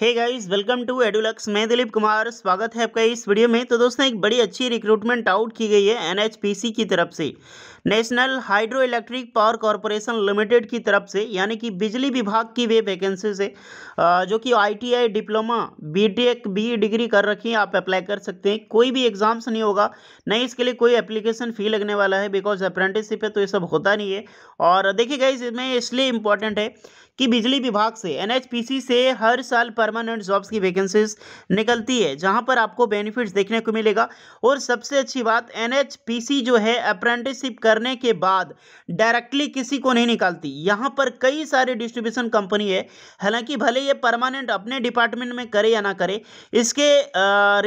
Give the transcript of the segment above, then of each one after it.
hey guys welcome to Edulux मैं दिलीप कुमार स्वागत है आपका इस वीडियो में तो दोस्तों एक बड़ी अच्छी रिक्रूटमेंट आउट की गई है एनएचपीसी की तरफ से national hydro electric power corporation limited की तरफ से यानी कि बिजली विभाग की वे वैकेंसीज है जो कि ITI diploma BTech B degree कर रखी है आप अप्लाई कर सकते हैं कोई भी एग्जाम्स नहीं होगा नहीं इसके लिए कोई एप्लीकेशन फ़ी लगने वाला है बिकॉज अप्रेंटिसशिप है तो ये सब होता नहीं है और देखिए इसमें इसलिए इम्पॉर्टेंट है कि बिजली विभाग से एन से हर साल परमानेंट जॉब्स की वैकेंसीज निकलती है जहाँ पर आपको बेनिफिट्स देखने को मिलेगा और सबसे अच्छी बात एन जो है अप्रेंटिसशिप कर करने के बाद डायरेक्टली किसी को नहीं निकालती यहाँ पर कई सारे डिस्ट्रीब्यूशन कंपनी है हालांकि भले ये परमानेंट अपने डिपार्टमेंट में करे या ना करे इसके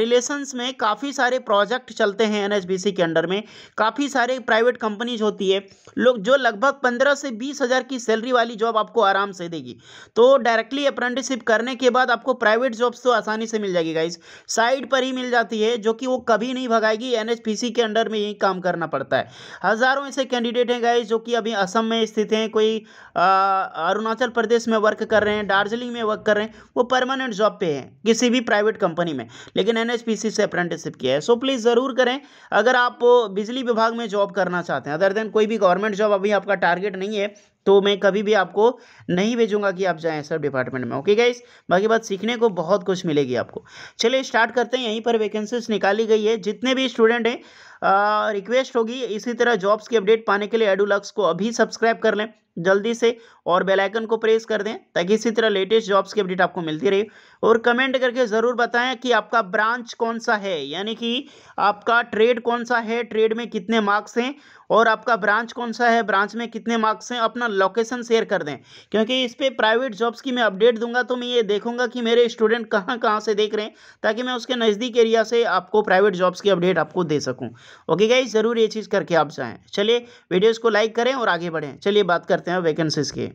रिलेशंस में काफ़ी सारे प्रोजेक्ट चलते हैं एनएचबीसी के अंडर में काफ़ी सारे प्राइवेट कंपनीज होती है लोग जो लगभग पंद्रह से बीस की सैलरी वाली जॉब आपको आराम से देगी तो डायरेक्टली अप्रेंटिसिप करने के बाद आपको प्राइवेट जॉब्स तो आसानी से मिल जाएगी गाइज साइड पर ही मिल जाती है जो कि वो कभी नहीं भगाएगी एनएचपीसी के अंडर में यही काम करना पड़ता है हज़ारों हजारों ऐसे कैंडिडेट हैं गाइज जो कि अभी असम में स्थित हैं कोई अरुणाचल प्रदेश में वर्क कर रहे हैं दार्जिलिंग में वर्क कर रहे हैं वो परमानेंट जॉब पे हैं किसी भी प्राइवेट कंपनी में लेकिन एन से अप्रेंटिसशिप किया है सो प्लीज़ ज़रूर करें अगर आप बिजली विभाग में जॉब करना चाहते हैं अदर देन कोई भी गवर्नमेंट जॉब अभी आपका टारगेट नहीं है तो मैं कभी भी आपको नहीं भेजूंगा कि आप जाएं सब डिपार्टमेंट में ओके गाइस बाकी बात सीखने को बहुत कुछ मिलेगी आपको चलिए स्टार्ट करते हैं यहीं पर वैकेंसीज निकाली गई है जितने भी स्टूडेंट हैं रिक्वेस्ट होगी इसी तरह जॉब्स की अपडेट पाने के लिए एडुलक्स को अभी सब्सक्राइब कर लें जल्दी से और बेल आइकन को प्रेस कर दें ताकि इसी तरह लेटेस्ट जॉब्स की अपडेट आपको मिलती रहे और कमेंट करके ज़रूर बताएं कि आपका ब्रांच कौन सा है यानी कि आपका ट्रेड कौन सा है ट्रेड में कितने मार्क्स हैं और आपका ब्रांच कौन सा है ब्रांच में कितने मार्क्स हैं अपना लोकेशन शेयर कर दें क्योंकि इस पर प्राइवेट जॉब्स की मैं अपडेट दूंगा तो मैं ये देखूंगा कि मेरे स्टूडेंट कहाँ कहाँ से देख रहे हैं ताकि मैं उसके नज़दीक एरिया से आपको प्राइवेट जॉब्स की अपडेट आपको दे सकूँ ओके गाइज ज़रूर ये चीज़ करके आप जाएँ चलिए वीडियोज़ को लाइक करें और आगे बढ़ें चलिए बात करते हैं हैं वैकेंसीज़ की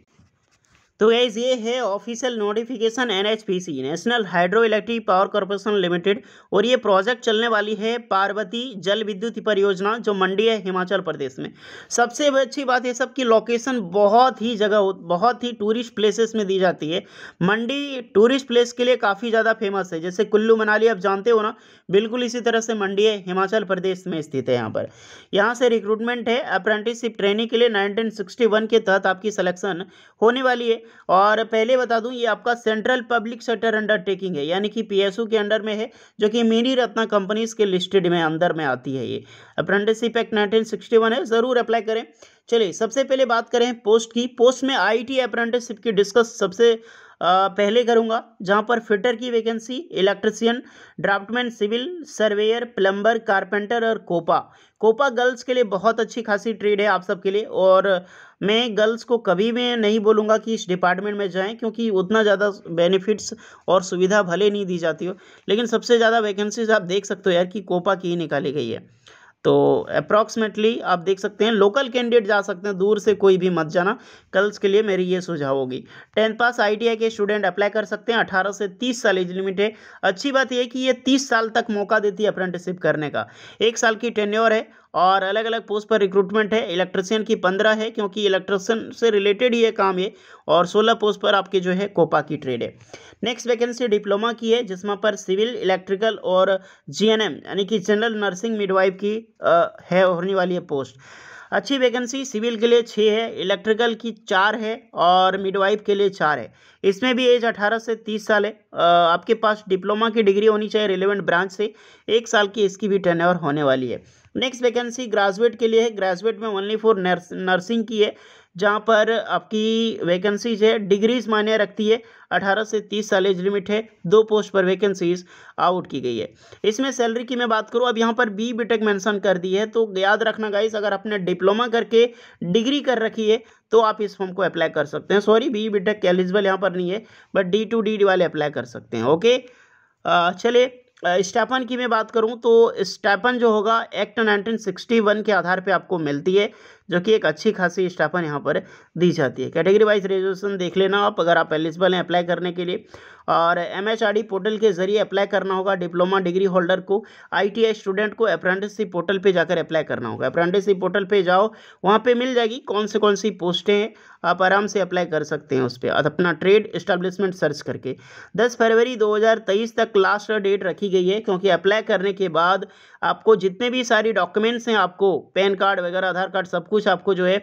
तो गाइज ये है official notification NHPC national hydro electric power corporation limited और ये प्रोजेक्ट चलने वाली है पार्वती जल विद्युत परियोजना जो मंडी है हिमाचल प्रदेश में सबसे अच्छी बात ये सब की लोकेशन बहुत ही जगह बहुत ही टूरिस्ट प्लेसेस में दी जाती है मंडी टूरिस्ट प्लेस के लिए काफ़ी ज़्यादा फेमस है जैसे कुल्लू मनाली आप जानते हो ना बिल्कुल इसी तरह से मंडी है हिमाचल प्रदेश में स्थित है यहाँ पर यहाँ से रिक्रूटमेंट है अप्रेंटिसशिप ट्रेनिंग के लिए नाइनटीन के तहत आपकी सलेक्शन होने वाली है और पहले बता दूं ये आपका सेंट्रल पब्लिक सेक्टर अंडरटेकिंग है यानी कि पीएसयू के अंडर में है जो कि मिनी रत्ना कंपनीज के लिस्टेड में अंदर में आती है ये apprenticeship act nineteen sixty one है ज़रूर अप्लाई करें चलिए सबसे पहले बात करें पोस्ट की पोस्ट में आई टी की डिस्कस सबसे पहले करूँगा जहाँ पर फिटर की vacancy electrician draftsman civil surveyor plumber carpenter और कोपा कोपा गर्ल्स के लिए बहुत अच्छी खासी ट्रेड है आप सबके लिए और मैं गर्ल्स को कभी भी नहीं बोलूँगा कि इस डिपार्टमेंट में जाएं क्योंकि उतना ज़्यादा बेनिफिट्स और सुविधा भले नहीं दी जाती हो लेकिन सबसे ज़्यादा वैकेंसीज आप देख सकते हो यार कि कोपा की ही निकाली गई है तो अप्रॉक्सीमेटली आप देख सकते हैं लोकल कैंडिडेट जा सकते हैं दूर से कोई भी मत जाना कल्स के लिए मेरी ये सुझाव होगी टेंथ पास आई के स्टूडेंट अप्लाई कर सकते हैं अठारह से तीस साल एज लिमिट है अच्छी बात यह कि ये तीस साल तक मौका देती है अप्रेंटिसशिप करने का एक साल की टेन्योर है और अलग अलग पोस्ट पर रिक्रूटमेंट है इलेक्ट्रिशियन की पंद्रह है क्योंकि इलेक्ट्रिशियन से रिलेटेड ही ये काम है और सोलह पोस्ट पर आपके जो है कोपा की ट्रेड है नेक्स्ट वैकेंसी डिप्लोमा की है जिसमें पर सिविल इलेक्ट्रिकल और जीएनएम यानी कि जनरल नर्सिंग मिडवाइफ की आ, है होने वाली है पोस्ट अच्छी वैकेंसी सिविल के लिए छः है इलेक्ट्रिकल की चार है और मिडवाइफ के लिए चार है इसमें भी एज अठारह से तीस साल है आपके पास डिप्लोमा की डिग्री होनी चाहिए रिलेवेंट ब्रांच से एक साल की इसकी भी टर्नओवर होने वाली है नेक्स्ट वैकेंसी ग्रेजुएट के लिए है ग्रेजुएट में ओनली फॉर नर्सिंग की है जहाँ पर आपकी वैकेंसीज है डिग्रीज मान्य रखती है 18 से 30 साल एज लिमिट है दो पोस्ट पर वैकेंसीज आउट की गई है इसमें सैलरी की मैं बात करूँ अब यहाँ पर बी बीटेक मेंशन कर दी है तो याद रखना गाइस अगर आपने डिप्लोमा करके डिग्री कर रखी है तो आप इस फॉर्म को अप्लाई कर सकते हैं सॉरी बी बीटेक एलिजिबल यहाँ पर नहीं है बट डी टू डी वाले अप्लाई कर सकते हैं ओके चले स्टैपन की मैं बात करूं तो स्टैपन जो होगा एक्ट 1961 के आधार पे आपको मिलती है जो कि एक अच्छी खासी स्टाफन यहाँ पर दी जाती है कैटेगरी वाइज रेजोल्यूशन देख लेना आप अगर आप एलिजिबल हैं अप्लाई करने के लिए और एम पोर्टल के जरिए अप्लाई करना होगा डिप्लोमा डिग्री होल्डर को आई स्टूडेंट को अप्रेंटिसशिप पोर्टल पर जाकर अप्लाई करना होगा अप्रेंटिसशिप पोर्टल पर जाओ वहाँ पर मिल जाएगी कौन से कौन सी पोस्टें हैं आप आराम से अप्लाई कर सकते हैं उस पर और अपना ट्रेड इस्टेब्लिशमेंट सर्च करके 10 फरवरी 2023 तक लास्ट डेट रखी गई है क्योंकि अप्लाई करने के बाद आपको जितने भी सारी डॉक्यूमेंट्स हैं आपको पैन कार्ड वगैरह आधार कार्ड सब कुछ कुछ आपको जो है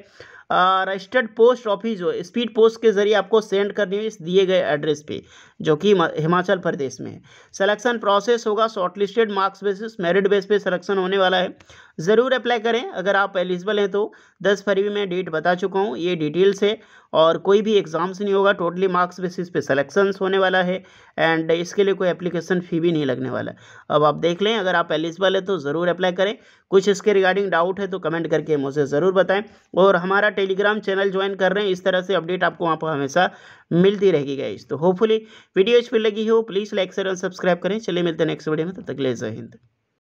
रजिस्टर्ड पोस्ट ऑफिस जो स्पीड पोस्ट के जरिए आपको सेंड करनी है इस दिए गए एड्रेस पे जो कि हिमाचल प्रदेश में है सिलेक्शन प्रोसेस होगा shortlisted marks basis merit base पे सिलेक्शन होने वाला है ज़रूर अप्लाई करें अगर आप एलिजिबल हैं तो दस फरवरी में डेट बता चुका हूँ ये डिटेल्स है और कोई भी एग्ज़ाम्स नहीं होगा टोटली मार्क्स बेसिस पे सलेक्शंस होने वाला है एंड इसके लिए कोई एप्लीकेशन फ़ी भी नहीं लगने वाला अब आप देख लें अगर आप एलिजिबल है तो ज़रूर अप्लाई करें कुछ इसके रिगार्डिंग डाउट है तो कमेंट करके मुझे ज़रूर बताएँ और हमारा टेलीग्राम चैनल ज्वाइन कर रहे हैं इस तरह से अपडेट आपको वहाँ पर हमेशा मिलती रहेगी गाइज तो होपफुली वीडियो इस पर लगी हो प्लीज़ लाइक शेयर और सब्सक्राइब करें चलिए मिलते हैं नेक्स्ट वीडियो में तब तक ले जय हिंद